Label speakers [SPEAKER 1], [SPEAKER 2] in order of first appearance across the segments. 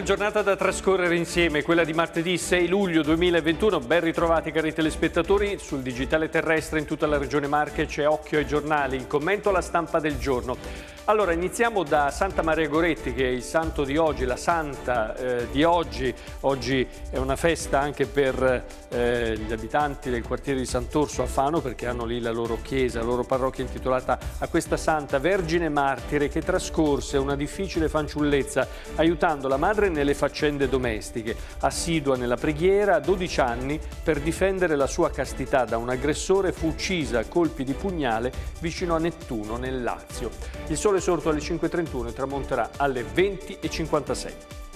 [SPEAKER 1] Un'altra giornata da trascorrere insieme, quella di martedì 6 luglio 2021. Ben ritrovati cari telespettatori. Sul digitale terrestre in tutta la regione Marche c'è occhio ai giornali, il commento alla stampa del giorno. Allora iniziamo da Santa Maria Goretti che è il santo di oggi, la santa eh, di oggi. Oggi è una festa anche per eh, gli abitanti del quartiere di Sant'Orso a Fano perché hanno lì la loro chiesa, la loro parrocchia intitolata a questa santa vergine martire che trascorse una difficile fanciullezza aiutando la madre nelle faccende domestiche. Assidua nella preghiera, a 12 anni per difendere la sua castità da un aggressore fu uccisa a colpi di pugnale vicino a Nettuno nel Lazio. Il sole sorto alle 5.31 e tramonterà alle 20.56.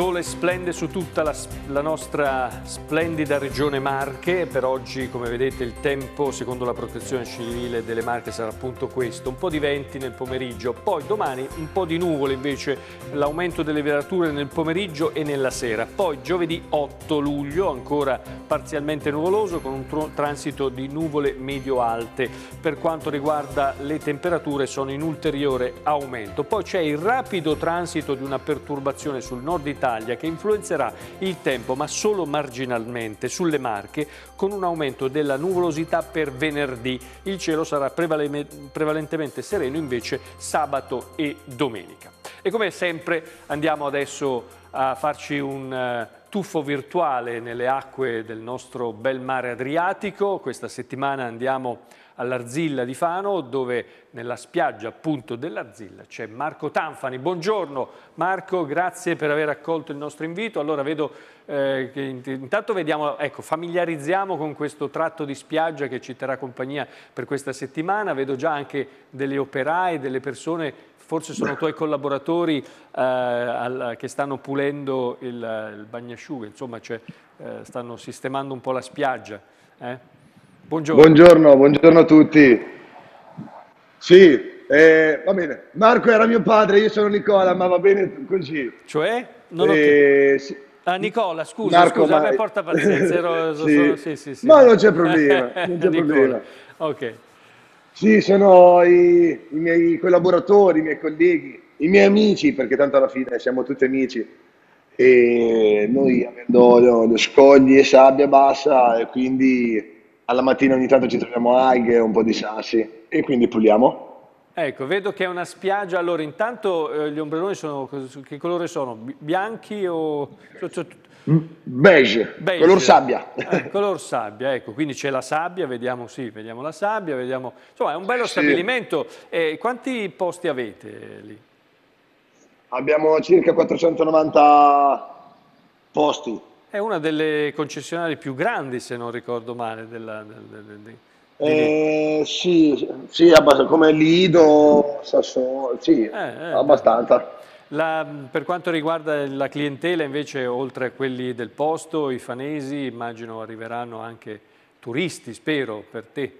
[SPEAKER 1] sole splende su tutta la, la, nostra splendida regione Marche, per oggi come vedete il tempo secondo la protezione civile delle Marche sarà appunto questo, un po' di venti nel pomeriggio, poi domani un po' di nuvole invece, l'aumento delle velature nel pomeriggio e nella sera, poi giovedì 8 luglio ancora parzialmente nuvoloso con un transito di nuvole medio-alte, per quanto riguarda le temperature sono in ulteriore aumento, poi c'è il rapido transito di una perturbazione sul nord Italia Italia che influenzerà il tempo ma solo marginalmente sulle Marche con un aumento della nuvolosità per venerdì. Il cielo sarà prevalentemente sereno invece sabato e domenica. E come sempre andiamo adesso a farci un eh, tuffo virtuale nelle acque del nostro bel mare Adriatico. Questa settimana andiamo a all'Arzilla di Fano dove nella spiaggia appunto dell'Arzilla c'è Marco Tanfani. Buongiorno Marco, grazie per aver accolto il nostro invito. Allora vedo eh, che intanto vediamo, ecco, familiarizziamo con questo tratto di spiaggia che ci terrà compagnia per questa settimana. Vedo già anche delle operai, delle persone forse sono tuoi collaboratori eh, al, che stanno pulendo il, il bagnasciuga, insomma cioè, eh, stanno sistemando un po' la spiaggia. Eh? Buongiorno. Buongiorno,
[SPEAKER 2] buongiorno a tutti. Sì, eh, va bene. Marco era mio padre, io sono Nicola, ma va bene così.
[SPEAKER 1] Cioè? Non ho eh, sì. ah, Nicola, scusa, Marco, scusa, ma... porta pazienza. Ero... sì. Sono... Sì, sì, sì. Ma non c'è problema, non c'è problema. Ok.
[SPEAKER 2] Sì, sono i, i, miei collaboratori, i miei colleghi, i miei amici, perché tanto alla fine siamo tutti amici. E noi avendo no, scogli e sabbia bassa, e quindi alla mattina ogni tanto ci troviamo alghe, un po' di sassi e quindi puliamo.
[SPEAKER 1] Ecco, vedo che è una spiaggia, allora intanto eh, gli ombrelloni sono, che colore sono? Bianchi o...
[SPEAKER 2] Mm, beige, Beige. color sabbia.
[SPEAKER 1] Eh, color sabbia, ecco, quindi c'è la sabbia, vediamo, sì, vediamo la sabbia, vediamo... Insomma, è un bello sì. stabilimento. Eh, quanti posti avete lì?
[SPEAKER 2] Abbiamo circa 490 posti
[SPEAKER 1] è una delle concessionarie più grandi, se non ricordo male, della, della, della, eh,
[SPEAKER 2] sì, sì come Lido, Sassuolo, sì, eh, eh, eh, abbastanza.
[SPEAKER 1] La, per quanto riguarda la clientela invece, oltre a quelli del posto, i fanesi, immagino arriveranno anche turisti, spero, per te.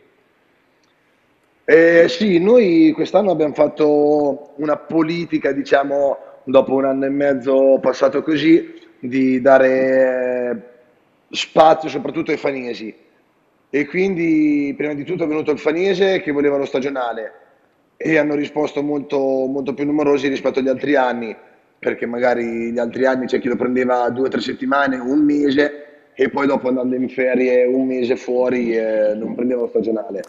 [SPEAKER 2] Eh, sì, noi quest'anno abbiamo fatto una politica, diciamo, dopo un anno e mezzo passato così, di dare spazio soprattutto ai fanesi e quindi prima di tutto è venuto il fanese che voleva lo stagionale e hanno risposto molto, molto più numerosi rispetto agli altri anni perché magari gli altri anni c'è chi lo prendeva due o tre settimane, un mese e poi dopo andando in ferie un mese fuori eh, non prendeva lo stagionale.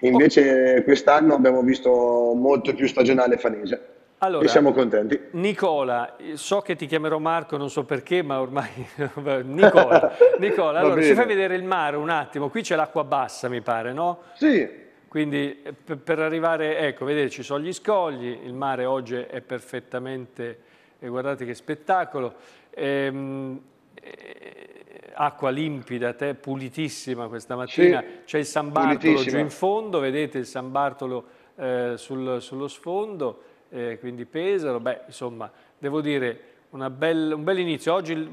[SPEAKER 2] Invece quest'anno abbiamo visto molto più stagionale fanese. Allora, e siamo contenti.
[SPEAKER 1] Nicola, so che ti chiamerò Marco, non so perché, ma ormai... Nicola, Nicola allora ci fai vedere il mare un attimo, qui c'è l'acqua bassa mi pare, no? Sì. Quindi eh, per arrivare, ecco, vedete ci sono gli scogli, il mare oggi è perfettamente, eh, guardate che spettacolo, ehm, eh, acqua limpida, te, pulitissima questa mattina, sì, c'è il San Bartolo giù in fondo, vedete il San Bartolo eh, sul, sullo sfondo, eh, quindi Pesaro, beh insomma devo dire bel, un bel inizio, oggi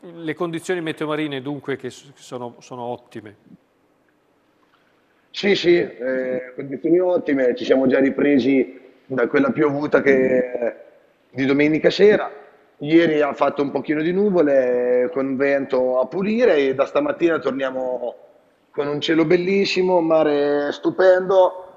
[SPEAKER 1] le condizioni meteomarine dunque che sono, sono ottime.
[SPEAKER 2] Sì, sì, eh, condizioni ottime, ci siamo già ripresi da quella piovuta che, di domenica sera, ieri ha fatto un pochino di nuvole con vento a pulire e da stamattina torniamo con un cielo bellissimo, un mare stupendo,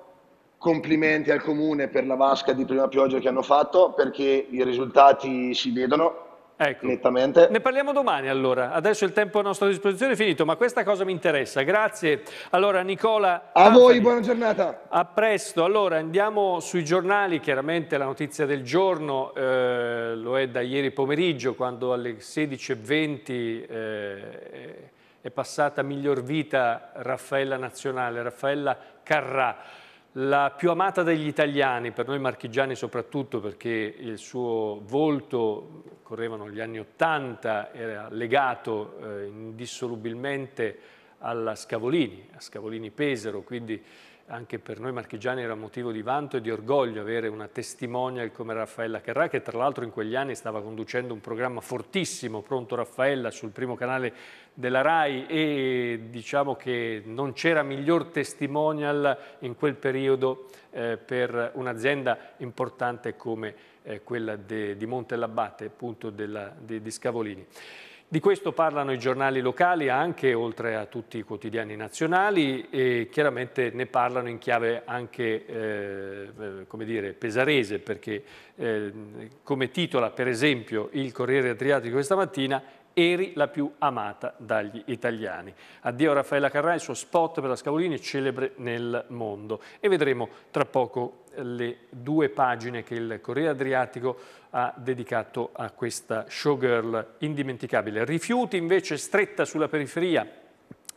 [SPEAKER 2] complimenti al comune per la vasca di prima pioggia che hanno fatto perché i risultati si
[SPEAKER 1] vedono ecco. nettamente. Ne parliamo domani allora, adesso il tempo a nostra disposizione è finito, ma questa cosa mi interessa, grazie. Allora Nicola... A voi,
[SPEAKER 2] buona giornata.
[SPEAKER 1] A presto, allora andiamo sui giornali, chiaramente la notizia del giorno eh, lo è da ieri pomeriggio quando alle 16.20... Eh, è passata miglior vita Raffaella Nazionale, Raffaella Carrà la più amata degli italiani, per noi marchigiani soprattutto perché il suo volto, correvano gli anni Ottanta, era legato eh, indissolubilmente alla Scavolini, a Scavolini Pesaro, quindi anche per noi marchigiani era motivo di vanto e di orgoglio avere una testimonial come Raffaella Carrà, che tra l'altro in quegli anni stava conducendo un programma fortissimo, Pronto Raffaella, sul primo canale della RAI e diciamo che non c'era miglior testimonial in quel periodo eh, per un'azienda importante come eh, quella de, di Montellabate, appunto della, de, di Scavolini. Di questo parlano i giornali locali anche, oltre a tutti i quotidiani nazionali, e chiaramente ne parlano in chiave anche eh, dire, pesarese, perché eh, come titola per esempio il Corriere Adriatico questa mattina eri la più amata dagli italiani. Addio Raffaella Carrà, il suo spot per la Scavolini, celebre nel mondo. E vedremo tra poco le due pagine che il Corriere Adriatico ha dedicato a questa showgirl indimenticabile. Rifiuti invece stretta sulla periferia,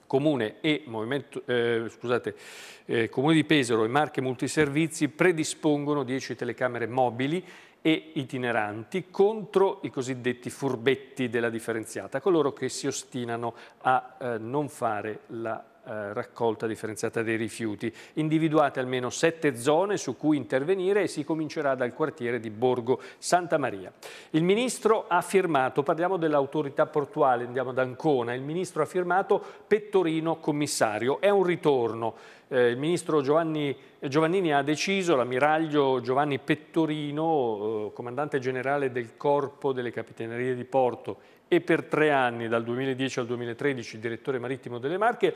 [SPEAKER 1] Comune, e Movimento, eh, scusate, eh, Comune di Pesaro e Marche Multiservizi predispongono 10 telecamere mobili e itineranti contro i cosiddetti furbetti della differenziata, coloro che si ostinano a eh, non fare la eh, raccolta differenziata dei rifiuti. Individuate almeno sette zone su cui intervenire e si comincerà dal quartiere di Borgo Santa Maria. Il Ministro ha firmato, parliamo dell'autorità portuale, andiamo ad Ancona, il Ministro ha firmato Pettorino commissario, è un ritorno. Eh, il Ministro Giovanni Giovannini ha deciso, l'ammiraglio Giovanni Pettorino, eh, comandante generale del Corpo delle Capitanerie di Porto e per tre anni, dal 2010 al 2013, direttore marittimo delle Marche,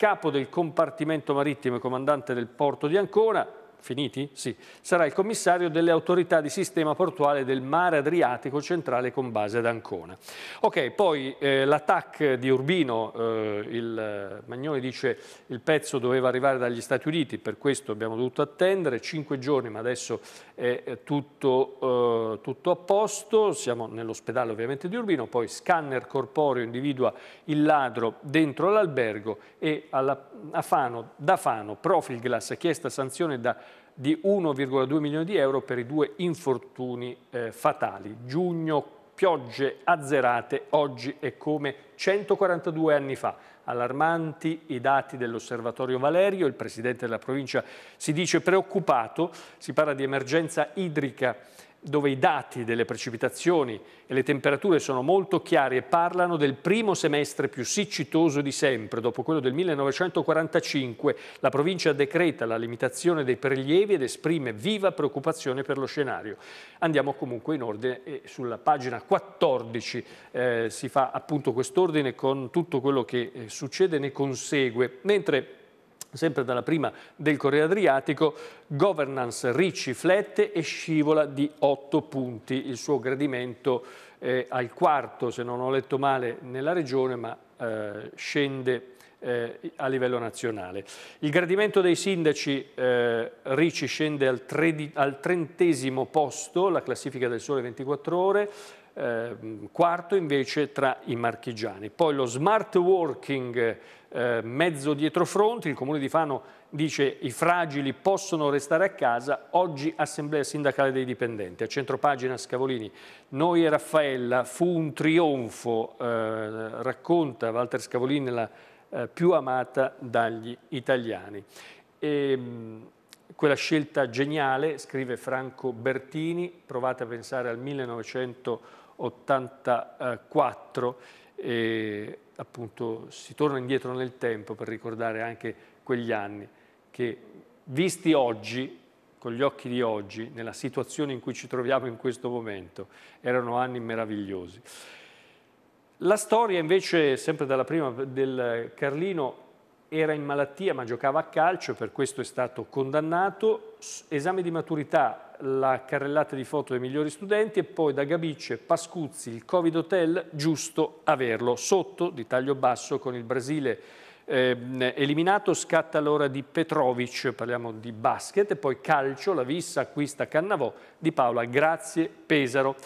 [SPEAKER 1] capo del compartimento marittimo e comandante del porto di Ancona, finiti? Sì. Sarà il commissario delle autorità di sistema portuale del mare Adriatico centrale con base ad Ancona. Ok, poi eh, l'attacco di Urbino, eh, il eh, Magnoni dice il pezzo doveva arrivare dagli Stati Uniti, per questo abbiamo dovuto attendere cinque giorni, ma adesso è tutto, eh, tutto a posto, siamo nell'ospedale ovviamente di Urbino, poi scanner corporeo individua il ladro dentro l'albergo e alla Fano, da Fano Profilglass ha chiesto sanzione da, di 1,2 milioni di euro per i due infortuni eh, fatali. Giugno, piogge azzerate, oggi è come 142 anni fa. Allarmanti i dati dell'Osservatorio Valerio, il presidente della provincia si dice preoccupato, si parla di emergenza idrica dove i dati delle precipitazioni e le temperature sono molto chiari e parlano del primo semestre più siccitoso di sempre. Dopo quello del 1945 la provincia decreta la limitazione dei prelievi ed esprime viva preoccupazione per lo scenario. Andiamo comunque in ordine e sulla pagina 14 eh, si fa appunto quest'ordine con tutto quello che eh, succede e ne consegue. Mentre sempre dalla prima del Corriere Adriatico, governance Ricci flette e scivola di 8 punti, il suo gradimento eh, al quarto, se non ho letto male, nella regione, ma eh, scende eh, a livello nazionale. Il gradimento dei sindaci eh, Ricci scende al, al trentesimo posto, la classifica del Sole 24 Ore, ehm, quarto invece tra i marchigiani. Poi lo smart working eh, mezzo dietro fronte, il Comune di Fano dice i fragili possono restare a casa, oggi assemblea sindacale dei dipendenti. A centropagina Scavolini, noi e Raffaella, fu un trionfo, eh, racconta Walter Scavolini, la eh, più amata dagli italiani. E, ehm, quella scelta geniale, scrive Franco Bertini, provate a pensare al 1984, eh, appunto si torna indietro nel tempo per ricordare anche quegli anni che visti oggi, con gli occhi di oggi, nella situazione in cui ci troviamo in questo momento, erano anni meravigliosi. La storia invece, sempre dalla prima del Carlino, era in malattia ma giocava a calcio, per questo è stato condannato. Esame di maturità, la carrellata di foto dei migliori studenti e poi da Gabice, Pascuzzi, il Covid Hotel, giusto averlo. Sotto, di taglio basso, con il Brasile eh, eliminato, scatta l'ora di Petrovic, parliamo di basket, e poi calcio, la vissa acquista Cannavò di Paola, grazie Pesaro.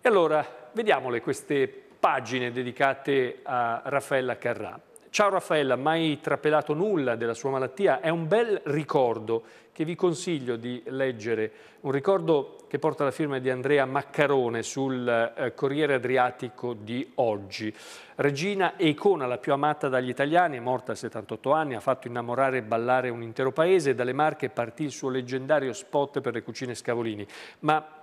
[SPEAKER 1] E allora, vediamole queste pagine dedicate a Raffaella Carrà. Ciao Raffaella, mai trapelato nulla della sua malattia? È un bel ricordo che vi consiglio di leggere, un ricordo che porta la firma di Andrea Maccarone sul eh, Corriere Adriatico di oggi. Regina e icona, la più amata dagli italiani, è morta a 78 anni, ha fatto innamorare e ballare un intero paese, dalle Marche partì il suo leggendario spot per le cucine Scavolini, ma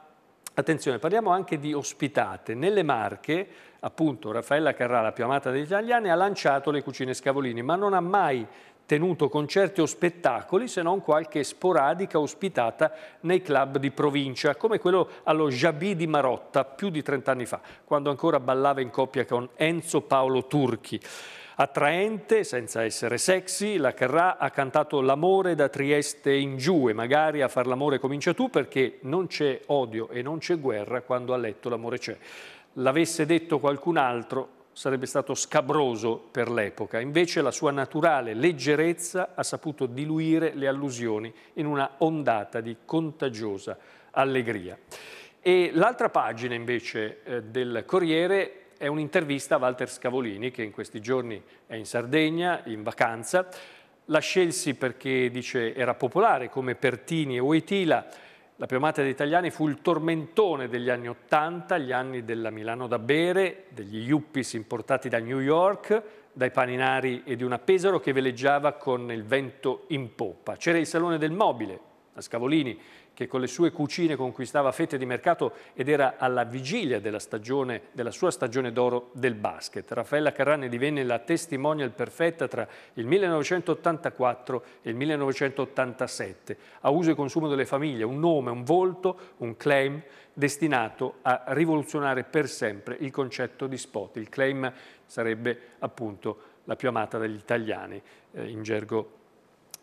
[SPEAKER 1] Attenzione, parliamo anche di ospitate. Nelle Marche, appunto, Raffaella Carrà, la più amata degli italiani, ha lanciato le cucine Scavolini, ma non ha mai tenuto concerti o spettacoli se non qualche sporadica ospitata nei club di provincia, come quello allo Jabi di Marotta più di 30 anni fa, quando ancora ballava in coppia con Enzo Paolo Turchi. Attraente, senza essere sexy, la Carrà ha cantato L'amore da Trieste in giù e magari a far l'amore comincia tu perché non c'è odio e non c'è guerra quando a letto l'amore c'è. L'avesse detto qualcun altro sarebbe stato scabroso per l'epoca, invece la sua naturale leggerezza ha saputo diluire le allusioni in una ondata di contagiosa allegria. E l'altra pagina invece eh, del Corriere è un'intervista a Walter Scavolini che in questi giorni è in Sardegna, in vacanza. La scelsi perché, dice, era popolare come Pertini e Uetila. La più amata degli italiani fu il tormentone degli anni Ottanta, gli anni della Milano da bere, degli yuppies importati da New York, dai paninari e di una Pesaro che veleggiava con il vento in poppa. C'era il Salone del Mobile, a Scavolini, che con le sue cucine conquistava fette di mercato ed era alla vigilia della, stagione, della sua stagione d'oro del basket. Raffaella Carrani divenne la testimonial perfetta tra il 1984 e il 1987, a uso e consumo delle famiglie, un nome, un volto, un claim destinato a rivoluzionare per sempre il concetto di spot. Il claim sarebbe appunto la più amata dagli italiani eh, in gergo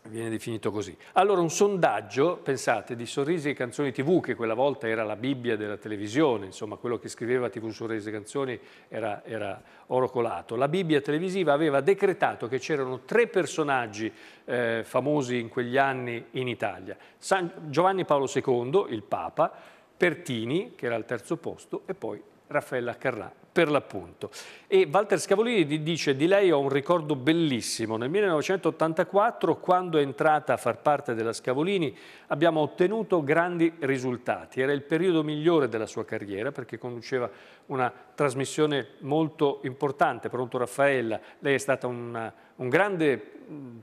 [SPEAKER 1] viene definito così. Allora un sondaggio, pensate, di sorrisi e canzoni tv, che quella volta era la Bibbia della televisione, insomma quello che scriveva tv sorrisi e canzoni era, era oro colato, la Bibbia televisiva aveva decretato che c'erano tre personaggi eh, famosi in quegli anni in Italia, San Giovanni Paolo II, il Papa, Pertini, che era al terzo posto, e poi Raffaella Carrà, per l'appunto. E Walter Scavolini dice di lei ho un ricordo bellissimo. Nel 1984, quando è entrata a far parte della Scavolini, abbiamo ottenuto grandi risultati. Era il periodo migliore della sua carriera perché conduceva una trasmissione molto importante, Pronto Raffaella. Lei è stata una, un grande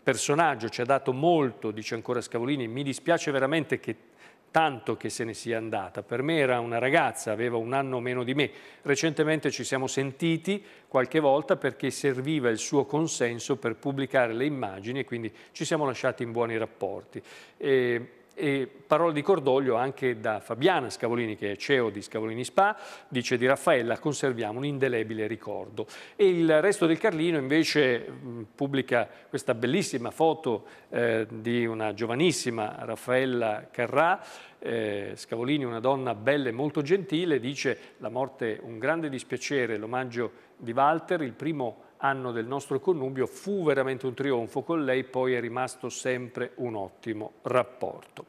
[SPEAKER 1] personaggio, ci ha dato molto, dice ancora Scavolini. Mi dispiace veramente che tanto che se ne sia andata. Per me era una ragazza, aveva un anno meno di me. Recentemente ci siamo sentiti qualche volta perché serviva il suo consenso per pubblicare le immagini e quindi ci siamo lasciati in buoni rapporti. E e parole di cordoglio anche da Fabiana Scavolini, che è CEO di Scavolini Spa, dice di Raffaella conserviamo un indelebile ricordo. E il resto del Carlino invece mm, pubblica questa bellissima foto eh, di una giovanissima Raffaella Carrà, eh, Scavolini, una donna bella e molto gentile, dice la morte un grande dispiacere, l'omaggio di Walter, il primo anno del nostro connubio, fu veramente un trionfo con lei, poi è rimasto sempre un ottimo rapporto.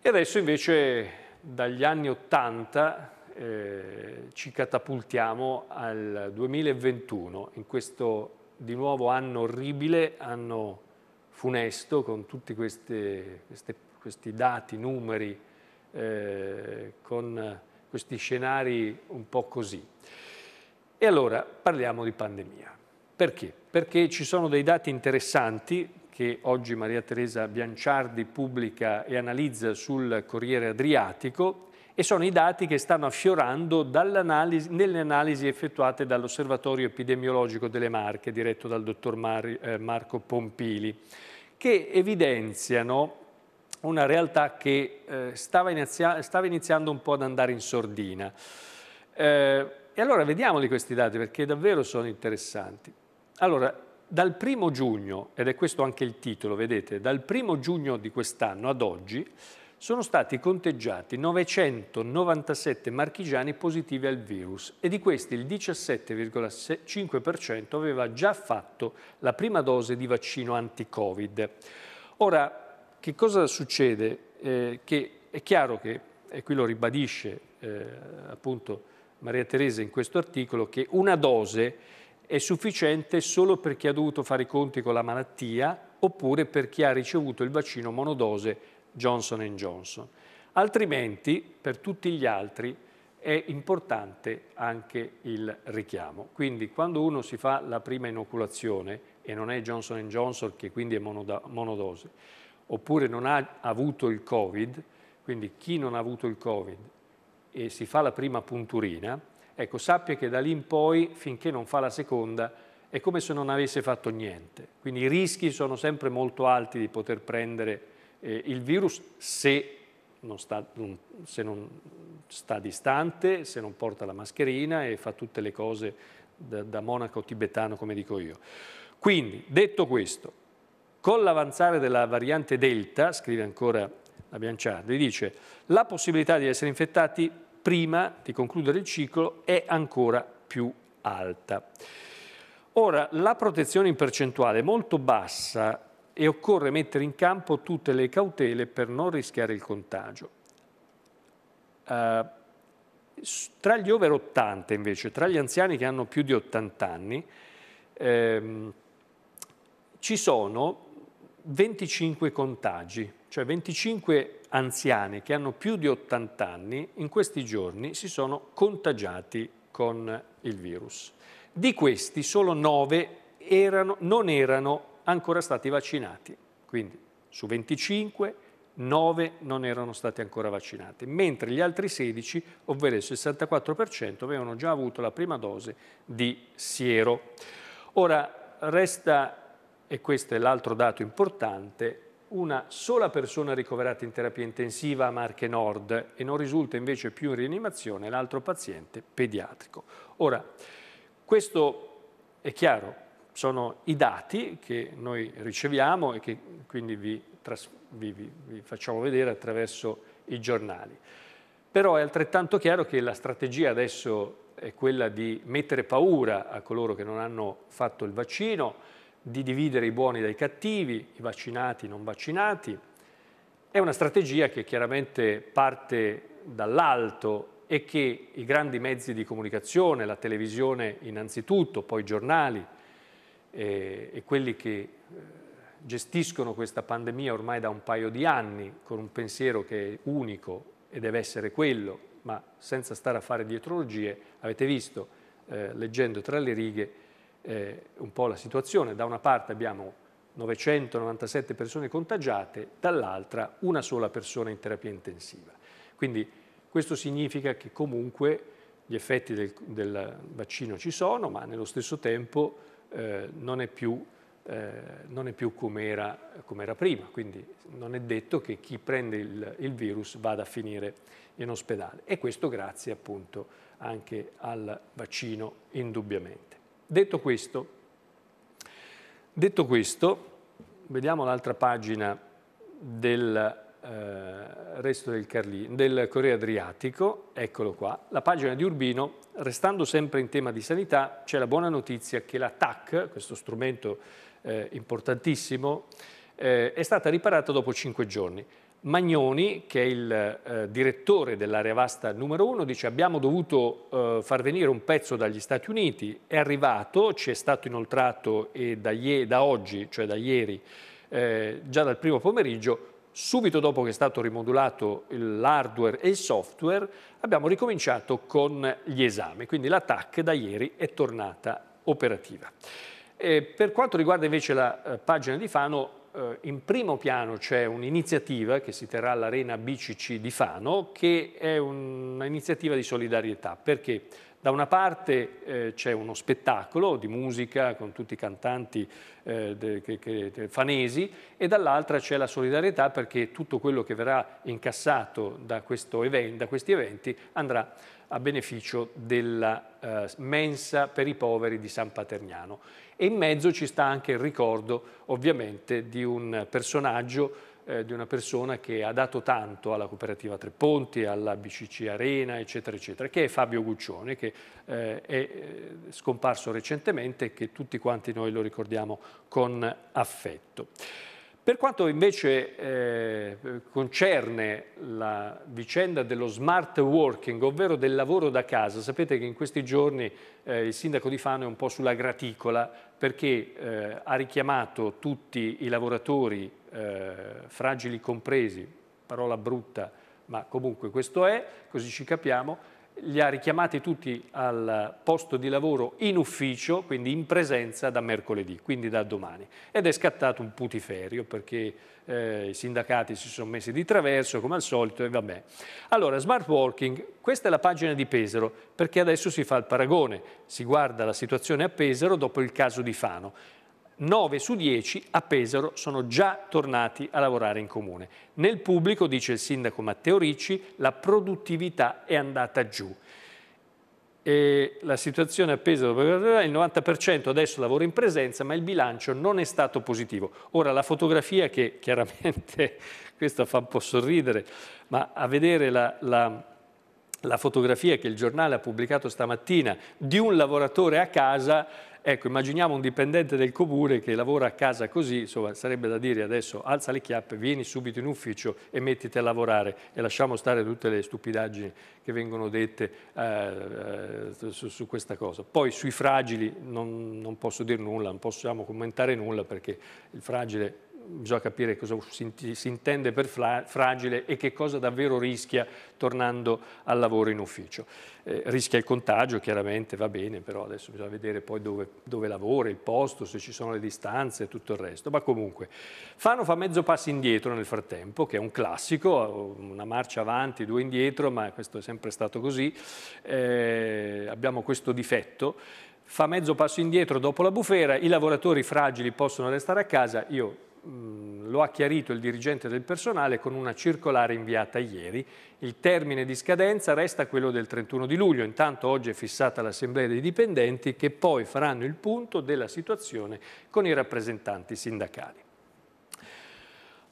[SPEAKER 1] E adesso invece dagli anni Ottanta eh, ci catapultiamo al 2021, in questo di nuovo anno orribile, anno funesto, con tutti queste, queste, questi dati, numeri, eh, con questi scenari un po' così. E allora parliamo di pandemia. Perché? Perché ci sono dei dati interessanti che oggi Maria Teresa Bianciardi pubblica e analizza sul Corriere Adriatico e sono i dati che stanno affiorando nelle analisi effettuate dall'Osservatorio Epidemiologico delle Marche, diretto dal dottor Mar eh, Marco Pompili, che evidenziano una realtà che eh, stava, inizia stava, iniziando un po' ad andare in sordina. Eh, e allora vediamoli questi dati perché davvero sono interessanti. Allora, dal primo giugno, ed è questo anche il titolo, vedete, dal primo giugno di quest'anno ad oggi sono stati conteggiati 997 marchigiani positivi al virus e di questi il 17,5% aveva già fatto la prima dose di vaccino anti-Covid. Ora, che cosa succede? Eh, che è chiaro che, e qui lo ribadisce eh, appunto Maria Teresa in questo articolo che una dose è sufficiente solo per chi ha dovuto fare i conti con la malattia oppure per chi ha ricevuto il vaccino monodose Johnson Johnson. Altrimenti, per tutti gli altri, è importante anche il richiamo. Quindi quando uno si fa la prima inoculazione e non è Johnson Johnson che quindi è monodose, oppure non ha avuto il Covid, quindi chi non ha avuto il Covid e si fa la prima punturina, ecco, sappia che da lì in poi, finché non fa la seconda, è come se non avesse fatto niente. Quindi i rischi sono sempre molto alti di poter prendere eh, il virus se non, sta, se non, sta, distante, se non porta la mascherina e fa tutte le cose da, da monaco tibetano, come dico io. Quindi, detto questo, con l'avanzare della variante Delta, scrive ancora la Bianciardi, dice la possibilità di essere infettati prima di concludere il ciclo è ancora più alta. Ora, la protezione in percentuale è molto bassa e occorre mettere in campo tutte le cautele per non rischiare il contagio. Uh, tra gli over 80 invece, tra gli anziani che hanno più di 80 anni, ehm, ci sono 25 contagi, cioè 25 anziani che hanno più di 80 anni in questi giorni si sono contagiati con il virus. Di questi solo 9 erano, non erano ancora stati vaccinati, quindi su 25 9 non erano stati ancora vaccinati, mentre gli altri 16, ovvero il 64%, avevano già avuto la prima dose di siero. Ora resta e questo è l'altro dato importante, una sola persona ricoverata in terapia intensiva a Marche Nord e non risulta invece più in rianimazione l'altro paziente pediatrico. Ora, questo è chiaro, sono i dati che noi riceviamo e che quindi vi, vi, vi facciamo vedere attraverso i giornali. Però è altrettanto chiaro che la strategia adesso è quella di mettere paura a coloro che non hanno fatto il vaccino, di dividere i buoni dai cattivi, i vaccinati, i non vaccinati. È una strategia che chiaramente parte dall'alto e che i grandi mezzi di comunicazione, la televisione innanzitutto, poi i giornali eh, e quelli che eh, gestiscono questa pandemia ormai da un paio di anni con un pensiero che è unico e deve essere quello, ma senza stare a fare dietrologie, avete visto eh, leggendo tra le righe eh, un po' la situazione. Da una parte abbiamo 997 persone contagiate, dall'altra una sola persona in terapia intensiva. Quindi questo significa che comunque gli effetti del, del vaccino ci sono, ma nello stesso tempo eh, non è più, eh, non è più come, era, come era prima, quindi non è detto che chi prende il, il virus vada a finire in ospedale. E questo grazie appunto anche al vaccino indubbiamente. Detto questo, detto questo vediamo l'altra pagina del eh, resto del, Carlino, del Corriere Adriatico, eccolo qua, la pagina di Urbino, restando sempre in tema di sanità, c'è la buona notizia che la TAC, questo strumento eh, importantissimo, eh, è stata riparata dopo cinque giorni. Magnoni, che è il eh, direttore dell'area vasta numero uno, dice abbiamo dovuto eh, far venire un pezzo dagli Stati Uniti, è arrivato, ci è stato inoltrato e da, da oggi, cioè da ieri, eh, già dal primo pomeriggio, subito dopo che è stato rimodulato l'hardware e il software, abbiamo ricominciato con gli esami, quindi l'attack da ieri è tornata operativa. E per quanto riguarda invece la eh, pagina di Fano, eh, in primo piano c'è un'iniziativa che si terrà all'Arena BCC di Fano che è un'iniziativa di solidarietà perché da una parte eh, c'è uno spettacolo di musica con tutti i cantanti eh, de, che, che, fanesi e dall'altra c'è la solidarietà perché tutto quello che verrà incassato da, event, da questi eventi andrà a beneficio della eh, mensa per i poveri di San Paterniano. E in mezzo ci sta anche il ricordo ovviamente di un personaggio eh, di una persona che ha dato tanto alla cooperativa Tre Ponti, alla BCC Arena, eccetera, eccetera, che è Fabio Guccione, che eh, è eh, scomparso recentemente e che tutti quanti noi lo ricordiamo con affetto. Per quanto invece eh, concerne la vicenda dello smart working, ovvero del lavoro da casa, sapete che in questi giorni eh, il sindaco di Fano è un po' sulla graticola perché eh, ha richiamato tutti i lavoratori, eh, fragili compresi, parola brutta, ma comunque questo è, così ci capiamo, li ha richiamati tutti al posto di lavoro in ufficio, quindi in presenza da mercoledì, quindi da domani. Ed è scattato un putiferio perché eh, i sindacati si sono messi di traverso come al solito e vabbè. Allora, smart working, questa è la pagina di Pesaro perché adesso si fa il paragone, si guarda la situazione a Pesaro dopo il caso di Fano. 9 su 10 a Pesaro sono già tornati a lavorare in comune. Nel pubblico, dice il sindaco Matteo Ricci, la produttività è andata giù. E la situazione a Pesaro, il 90% adesso lavora in presenza, ma il bilancio non è stato positivo. Ora la fotografia che chiaramente, questa fa un po' sorridere, ma a vedere la, la la fotografia che il giornale ha pubblicato stamattina di un lavoratore a casa Ecco, immaginiamo un dipendente del comune che lavora a casa così, insomma, sarebbe da dire adesso alza le chiappe, vieni subito in ufficio e mettiti a lavorare e lasciamo stare tutte le stupidaggini che vengono dette eh, eh su, su, questa cosa. Poi sui fragili non, non posso dire nulla, non possiamo commentare nulla perché il fragile bisogna capire cosa si intende per fragile e che cosa davvero rischia tornando al lavoro in ufficio. Eh, rischia il contagio, chiaramente va bene, però adesso bisogna vedere poi dove, dove lavora, il posto, se ci sono le distanze e tutto il resto. Ma comunque, Fano fa mezzo passo indietro nel frattempo, che è un classico, una marcia avanti, due indietro, ma questo è sempre stato così. Eh, abbiamo questo difetto fa mezzo passo indietro dopo la bufera, i lavoratori fragili possono restare a casa, io lo ha chiarito il dirigente del personale con una circolare inviata ieri. Il termine di scadenza resta quello del 31 di luglio, intanto oggi è fissata l'assemblea dei dipendenti che poi faranno il punto della situazione con i rappresentanti sindacali.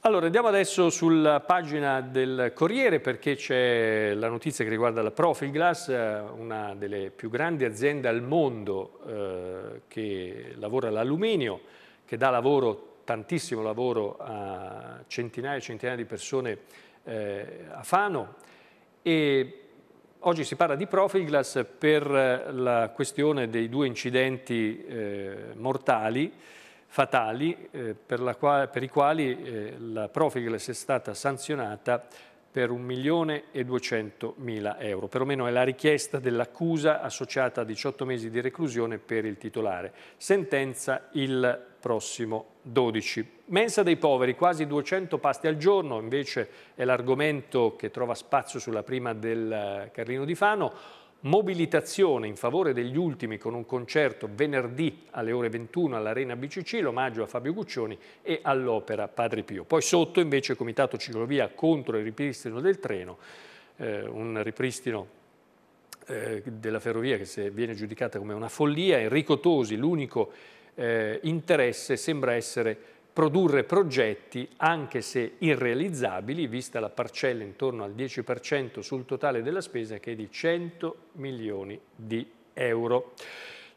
[SPEAKER 1] Allora, andiamo adesso sulla pagina del Corriere perché c'è la notizia che riguarda la Profilglass, eh, una delle più grandi aziende al mondo eh, che lavora l'alluminio, che dà lavoro tantissimo lavoro a centinaia e centinaia di persone eh, a Fano e oggi si parla di Profiglas per eh, la questione dei due incidenti eh, mortali, fatali, eh, per, qua, per, i quali eh, la Profiglas è stata sanzionata per 1.200.000 euro. Perlomeno è la richiesta dell'accusa associata a 18 mesi di reclusione per il titolare. Sentenza il prossimo 12. Mensa dei poveri, quasi 200 pasti al giorno, invece è l'argomento che trova spazio sulla prima del eh, Carlino di Fano. Mobilitazione in favore degli ultimi con un concerto venerdì alle ore 21 all'Arena BCC, l'omaggio a Fabio Guccioni e all'opera Padre Pio. Poi sotto invece Comitato Ciclovia contro il ripristino del treno, eh, un ripristino eh, della ferrovia che viene giudicata come una follia. Enrico Tosi, l'unico eh, interesse sembra essere produrre progetti, anche se irrealizzabili, vista la parcella intorno al 10% sul totale della spesa, che è di 100 milioni di euro.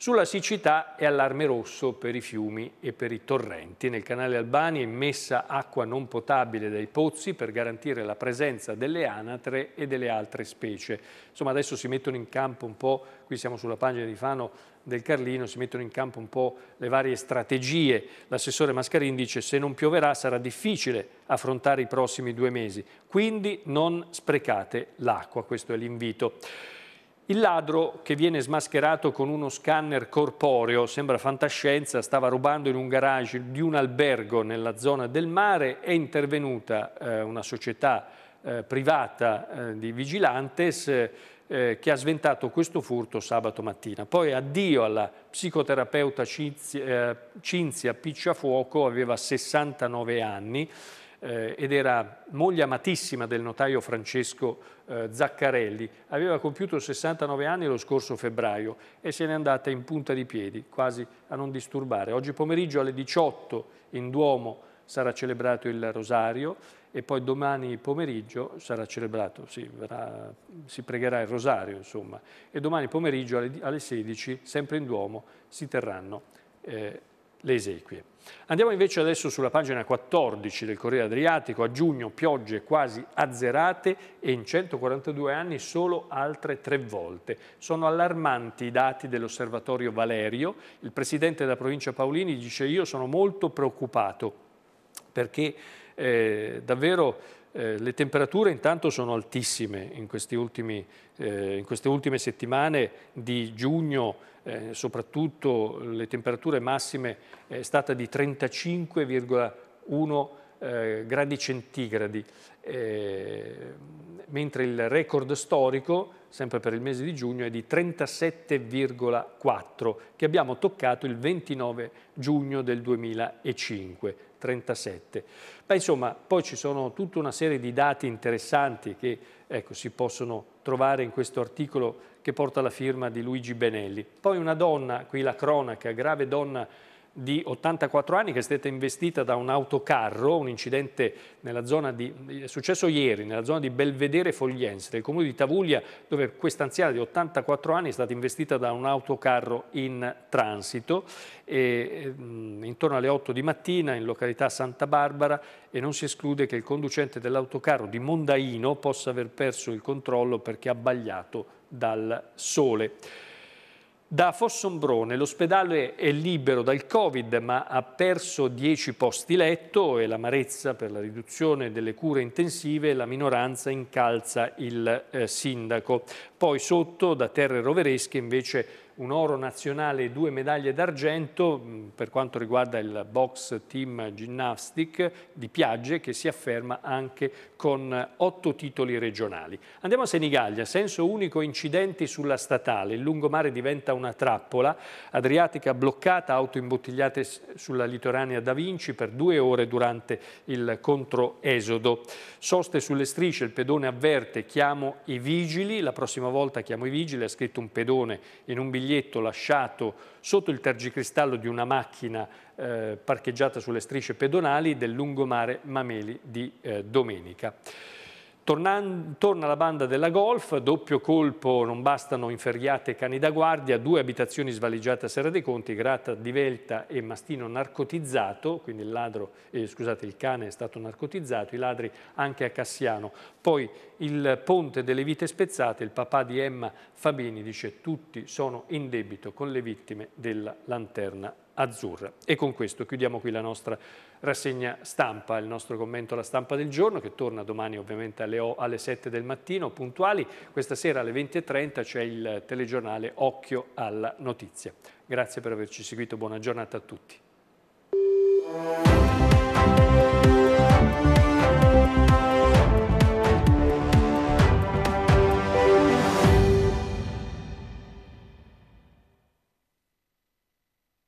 [SPEAKER 1] Sulla siccità è allarme rosso per i fiumi e per i torrenti. Nel canale Albani è immessa acqua non potabile dai pozzi per garantire la presenza delle anatre e delle altre specie. Insomma adesso si mettono in campo un po', qui siamo sulla pagina di Fano del Carlino, si mettono in campo un po' le varie strategie. L'assessore Mascarin dice se non pioverà sarà difficile affrontare i prossimi due mesi, quindi non sprecate l'acqua, questo è l'invito. Il ladro, che viene smascherato con uno scanner corporeo, sembra fantascienza, stava rubando in un garage di un albergo nella zona del mare, è intervenuta eh, una società eh, privata eh, di vigilantes eh, che ha sventato questo furto sabato mattina. Poi addio alla psicoterapeuta Cinzia, eh, Cinzia Picciafuoco, aveva 69 anni, eh, ed era moglie amatissima del notaio Francesco eh, Zaccarelli. Aveva compiuto 69 anni lo scorso febbraio e se n'è andata in punta di piedi, quasi a non disturbare. Oggi pomeriggio alle 18 in Duomo sarà celebrato il rosario e poi domani pomeriggio sarà celebrato, sì, verrà, si pregherà il rosario insomma, e domani pomeriggio alle, alle 16, sempre in Duomo, si terranno eh, le esequie. Andiamo invece adesso sulla pagina 14 del Corriere Adriatico, a giugno piogge quasi azzerate e in 142 anni solo altre tre volte. Sono allarmanti i dati dell'osservatorio Valerio, il presidente della provincia Paolini dice io sono molto preoccupato perché eh, davvero eh, le temperature intanto sono altissime in, ultimi, eh, in queste ultime settimane di giugno, eh, soprattutto le temperature massime eh, è stata di 35,1 eh, gradi centigradi, eh, mentre il record storico, sempre per il mese di giugno, è di 37,4 che abbiamo toccato il 29 giugno del 2005. 37. Beh, insomma, poi ci sono tutta una serie di dati interessanti che ecco, si possono trovare in questo articolo che porta la firma di Luigi Benelli. Poi una donna, qui la cronaca, grave donna di 84 anni che è stata investita da un autocarro, un incidente di, è successo ieri nella zona di Belvedere Fogliense, del comune di Tavuglia, dove questa anziana di 84 anni è stata investita da un autocarro in transito e, ehm, intorno alle 8 di mattina in località Santa Barbara e non si esclude che il conducente dell'autocarro di Mondaino possa aver perso il controllo perché abbagliato dal sole. Da Fossombrone l'ospedale è libero dal Covid ma ha perso 10 posti letto e l'amarezza per la riduzione delle cure intensive la minoranza incalza il eh, sindaco. Poi sotto da Terre Roveresche invece un oro nazionale e due medaglie d'argento mm, per quanto riguarda il box team gymnastic di Piagge che si afferma anche con eh, otto titoli regionali. Andiamo a Senigallia, senso unico incidenti sulla statale, il lungomare diventa una trappola, Adriatica bloccata, auto imbottigliate sulla litoranea da Vinci per due ore durante il controesodo. Soste sulle strisce, il pedone avverte, chiamo i vigili, la prossima volta chiamo i vigili, ha scritto un pedone in un biglietto biglietto lasciato sotto il tergicristallo di una macchina eh, parcheggiata sulle strisce pedonali del lungomare Mameli di eh, domenica. Tornan, torna la banda della golf, doppio colpo, non bastano inferriate e cani da guardia, due abitazioni svaligiate a Serra dei Conti, Grata di Velta e Mastino narcotizzato, quindi il, ladro, eh, scusate, il cane è stato narcotizzato, i ladri anche a Cassiano. Poi il ponte delle vite spezzate, il papà di Emma Fabini dice tutti sono in debito con le vittime della lanterna azzurra. E con questo chiudiamo qui la nostra rassegna stampa, il nostro commento alla stampa del giorno che torna domani ovviamente alle, o, alle 7 del mattino puntuali, questa sera alle 20.30 c'è il telegiornale Occhio alla Notizia. Grazie per averci seguito, buona giornata a tutti.